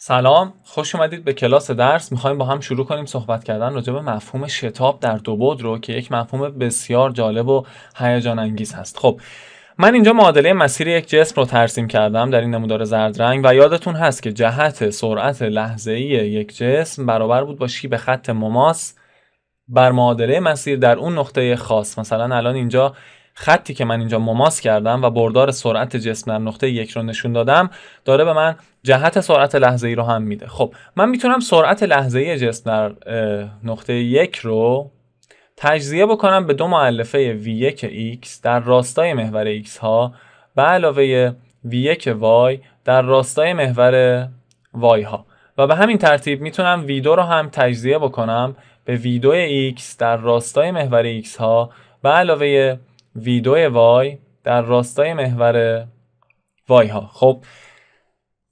سلام خوش اومدید به کلاس درس میخوایم با هم شروع کنیم صحبت کردن راجع مفهوم شتاب در دو بود رو که یک مفهوم بسیار جالب و هیجان انگیز هست خب من اینجا معادله مسیر یک جسم رو ترسیم کردم در این نمودار زرد رنگ و یادتون هست که جهت سرعت لحظه ای یک جسم برابر بود با شیب خط مماس بر معادله مسیر در اون نقطه خاص مثلا الان اینجا خطی که من اینجا مماس کردم و بردار سرعت جسم در نقطه یک رو نشون دادم داره به من جهت سرعت لحظه ای رو هم میده خب من میتونم سرعت لحظه ای جسم در نقطه یک رو تجزیه بکنم به دو معلفه v1x در راستای محور x ها به علاوه v1y در راستای محور y ها و به همین ترتیب میتونم v2 رو هم تجزیه بکنم به v2 x در راستای محور x ها به علاوه ویدوی وای در راستای محور وای ها خب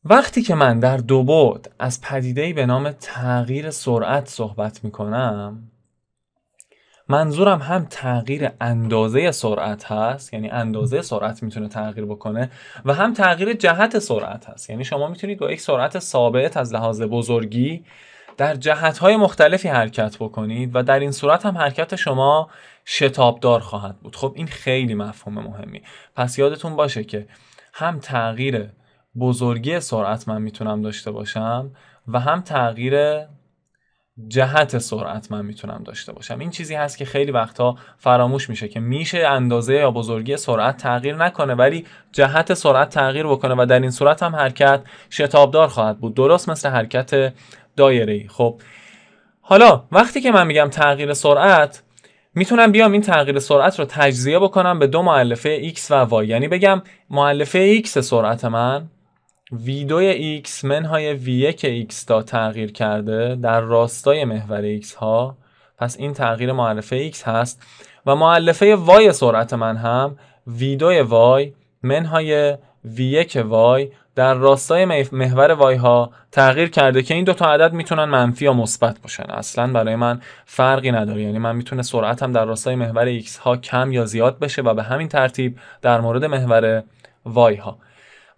وقتی که من در دو بود از ای به نام تغییر سرعت صحبت می کنم منظورم هم تغییر اندازه سرعت هست یعنی اندازه سرعت میتونه تغییر بکنه و هم تغییر جهت سرعت هست یعنی شما میتونید با یک سرعت ثابت از لحاظ بزرگی در های مختلفی حرکت بکنید و در این صورت هم حرکت شما شتابدار خواهد بود خب این خیلی مفهوم مهمی پس یادتون باشه که هم تغییر بزرگی سرعت من میتونم داشته باشم و هم تغییر جهت سرعت من میتونم داشته باشم این چیزی هست که خیلی وقتا فراموش میشه که میشه اندازه یا بزرگی سرعت تغییر نکنه ولی جهت سرعت تغییر بکنه و در این صورت هم حرکت شتابدار خواهد بود درست مثل حرکت دایره ای خب حالا وقتی که من میگم تغییر سرعت میتونم بیام این تغییر سرعت رو تجزیه بکنم به دو معلفه x و y یعنی بگم معلفه x سرعت من v2 x منهای v1 x تا تغییر کرده در راستای محور x ها پس این تغییر معلفه x هست و معلفه y سرعت من هم v2 y منهای v1 y در راستای محور وای ها تغییر کرده که این تا عدد میتونن منفی یا مثبت باشن اصلا برای من فرقی نداره یعنی من میتونه سرعتم در راستای محور ایکس ها کم یا زیاد بشه و به همین ترتیب در مورد محور وای ها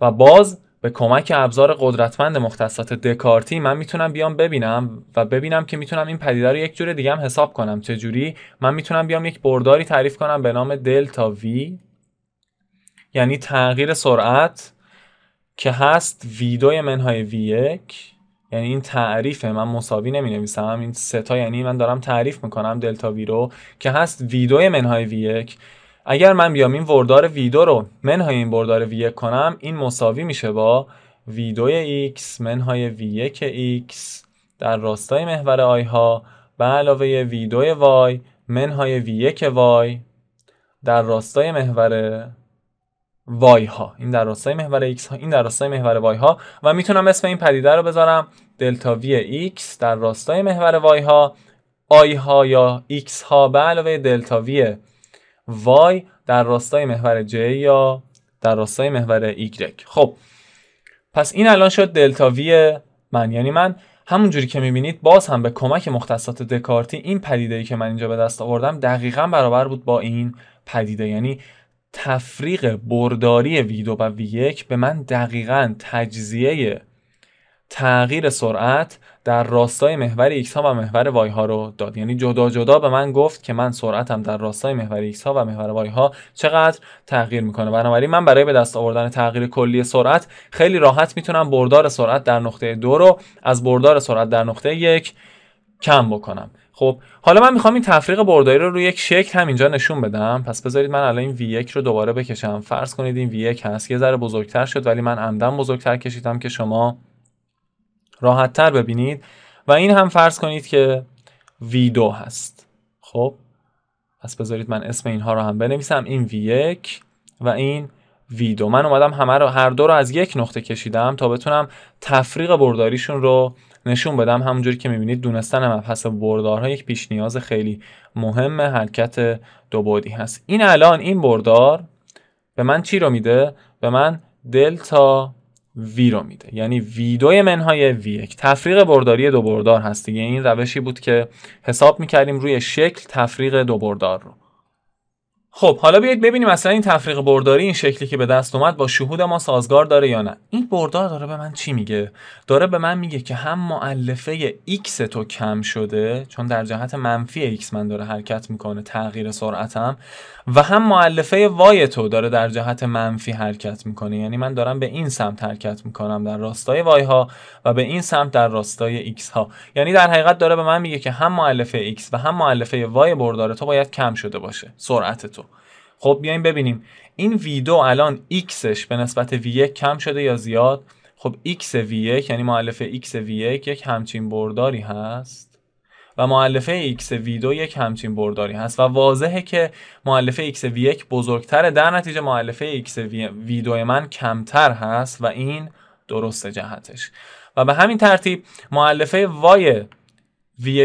و باز به کمک ابزار قدرتمند مختصات دکارتی من میتونم بیام ببینم و ببینم که میتونم این پدیده رو یک جور دیگه هم حساب کنم چه جوری من میتونم بیام یک برداری تعریف کنم به نام دلتا وی یعنی تغییر سرعت که هست ویدوی منهای وی یک یعنی این تعریفه من مساوی نمی نویسم این ستا یعنی من دارم تعریف میکنم دلتا وی رو که هست ویدوی منهای وی یک اگر من بیام این وردار ویدو رو منهای این وردار وی یک کنم این مساوی میشه با ویدوی ایکس منهای وی یک ایکس در راستای محور آی ها به علاوه ویدوی وای منهای وی یک وای در راستای محور وای ها این در راستای محور ایکس ها این در راستای محور وای ها و میتونم اسم این پدیده رو بذارم دلتا وی ایکس در راستای محور وای ها آی ها یا ایکس ها به علاوه دلتا وی وای در راستای محور جی یا در راستای محور y خب پس این الان شد دلتا وی من یعنی من همون جوری که میبینید باز هم به کمک مختصات دکارتی این پدیده ای که من اینجا به دست آوردم دقیقا برابر بود با این پدیده یعنی تفریق برداری ویدو و وی به من دقیقا تجزیه تغییر سرعت در راستای محور ایکس ها و محور وای ها رو داد یعنی جدا جدا به من گفت که من سرعتم در راستای محور ایکس ها و محور وای ها چقدر تغییر میکنه بنابراین من برای به دست آوردن تغییر کلی سرعت خیلی راحت میتونم بردار سرعت در نقطه دو رو از بردار سرعت در نقطه یک کم بکنم خب حالا من میخوام این تفریق برداری رو روی یک شکل همینجا نشون بدم پس بذارید من الان این V1 رو دوباره بکشم فرض کنید این V1 هست یه ذره بزرگتر شد ولی من عمدن بزرگتر کشیدم که شما راحت تر ببینید و این هم فرض کنید که V2 هست خب پس بذارید من اسم اینها رو هم بنویسم این V1 و این V2 من اومدم همه رو هر دو رو از یک نقطه کشیدم تا بتونم تفریق برداریشون رو نشون بدم همونجوری که میبینید دونستن مبحث بردارها یک پیش نیاز خیلی مهم حرکت دو بعدی هست این الان این بردار به من چی رو میده به من دلتا وی رو میده یعنی وی دوی منهای وی یک تفریق برداری دو بردار هست دیگه این روشی بود که حساب میکردیم روی شکل تفریق دو بردار رو خب حالا بیایید ببینیم اصلا این تفریق برداری این شکلی که به دست اومد با شهود ما سازگار داره یا نه این بردار داره به من چی میگه داره به من میگه که هم معلفه x تو کم شده چون در جهت منفی x من داره حرکت میکنه تغییر سرعتم و هم معلفه y تو داره در جهت منفی حرکت میکنه یعنی من دارم به این سمت حرکت میکنم در راستای y ها و به این سمت در راستای x ها یعنی در حقیقت داره به من میگه که هم معلفه x و هم معلفه y بردار تو باید کم شده باشه سرعت تو تو خب بیایم ببینیم این ویدو الان xش به نسبت V1 کم شده یا زیاد خب x V1 یعنی معلفه x V1 یک همچین برداری هست و معلفه x V2 یک همچین برداری هست و واضحه که معلفه x V1 بزرگتره در نتیجه معلفه x V2 من کمتر هست و این درست جهتش و به همین ترتیب معلفه وای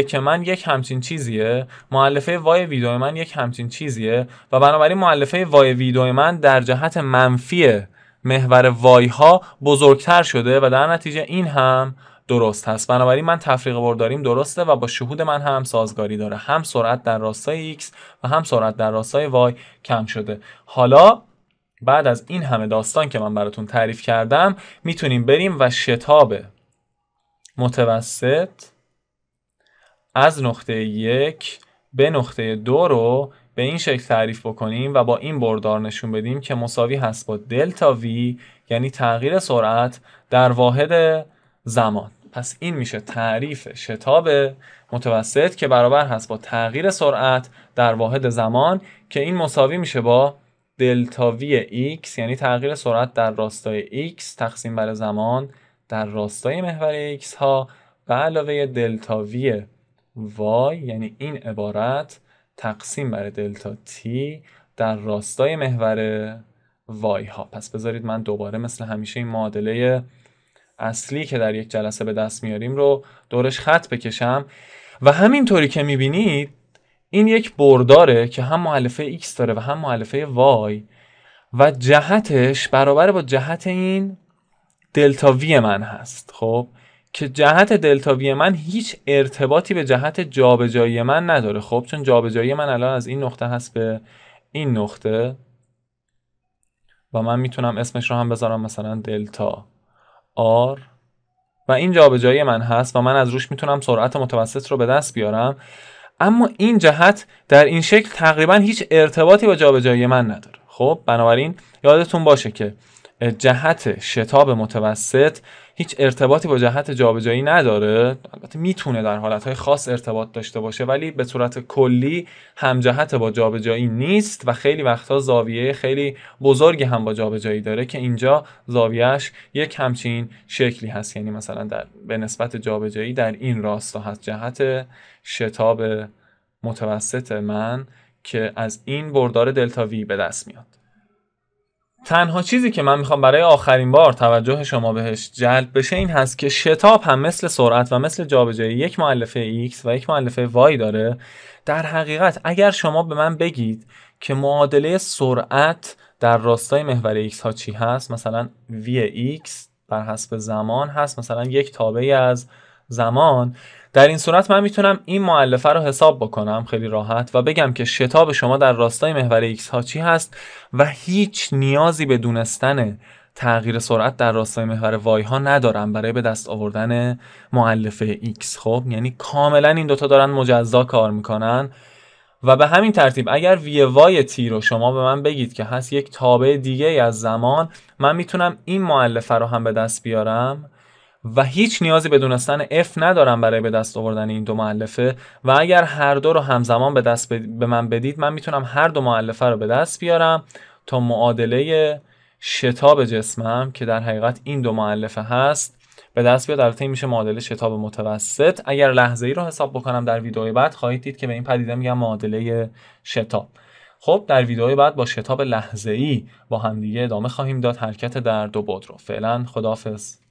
که من یک همچین چیزیه معلفه وای ویدوی من یک همچین چیزیه و بنابراین معلفه وای ویدوی من در جهت منفی محور وای ها بزرگتر شده و در نتیجه این هم درست هست بنابراین من تفریق برداریم درسته و با شهود من هم سازگاری داره هم سرعت در راستای x و هم سرعت در راستای وای کم شده حالا بعد از این همه داستان که من براتون تعریف کردم میتونیم بریم و شتاب متوسط از نقطه یک به نقطه دو رو به این شکل تعریف بکنیم و با این بردار نشون بدیم که مساوی هست با دلتا وی یعنی تغییر سرعت در واحد زمان پس این میشه تعریف شتاب متوسط که برابر هست با تغییر سرعت در واحد زمان که این مساوی میشه با دلتا وی x یعنی تغییر سرعت در راستای x تقسیم بر زمان در راستای محور ایکس ها به علاوه دلتا وی وای یعنی این عبارت تقسیم بر دلتا تی در راستای محور وای ها پس بذارید من دوباره مثل همیشه این معادله اصلی که در یک جلسه به دست میاریم رو دورش خط بکشم و همینطوری که میبینید این یک برداره که هم معلفه x داره و هم معلفه وای و جهتش برابر با جهت این دلتا وی من هست خب که جهت دلتا وی من هیچ ارتباطی به جهت جابجایی من نداره خب چون جابجایی من الان از این نقطه هست به این نقطه و من میتونم اسمش رو هم بذارم مثلا دلتا آر و این جابجایی من هست و من از روش میتونم سرعت متوسط رو به دست بیارم اما این جهت در این شکل تقریبا هیچ ارتباطی با جابجایی من نداره خب بنابراین یادتون باشه که جهت شتاب متوسط هیچ ارتباطی با جهت جابجایی نداره البته میتونه در حالتهای خاص ارتباط داشته باشه ولی به صورت کلی همجهت با جابجایی نیست و خیلی وقتا زاویه خیلی بزرگی هم با جابجایی داره که اینجا زاویهش یک همچین شکلی هست یعنی مثلا در به نسبت جابجایی در این راستا هست جهت شتاب متوسط من که از این بردار دلتا وی به دست میاد تنها چیزی که من میخوام برای آخرین بار توجه شما بهش جلب بشه این هست که شتاب هم مثل سرعت و مثل جابجایی یک معلفه X و یک معلفه Y داره در حقیقت اگر شما به من بگید که معادله سرعت در راستای محور X ها چی هست مثلا V X بر حسب زمان هست مثلا یک تابعی از زمان در این صورت من میتونم این معلفه رو حساب بکنم خیلی راحت و بگم که شتاب شما در راستای محور x ها چی هست و هیچ نیازی به دونستن تغییر سرعت در راستای محور وای ها ندارم برای به دست آوردن معلفه x خب یعنی کاملا این دوتا دارن مجزا کار میکنن و به همین ترتیب اگر وی وای تی رو شما به من بگید که هست یک تابع دیگه از زمان من میتونم این معلفه رو هم به دست بیارم و هیچ نیازی به دونستن F ندارم برای به دست آوردن این دو معلفه و اگر هر دو رو همزمان به دست به من بدید من میتونم هر دو معلفه رو به دست بیارم تا معادله شتاب جسمم که در حقیقت این دو معلفه هست به دست بیاد البته میشه معادله شتاب متوسط اگر لحظه ای رو حساب بکنم در ویدئوی بعد خواهید دید که به این پدیده میگم معادله شتاب خب در ویدئوی بعد با شتاب لحظه ای با همدیگه ادامه خواهیم داد حرکت در دو بود رو فعلا خداحافظ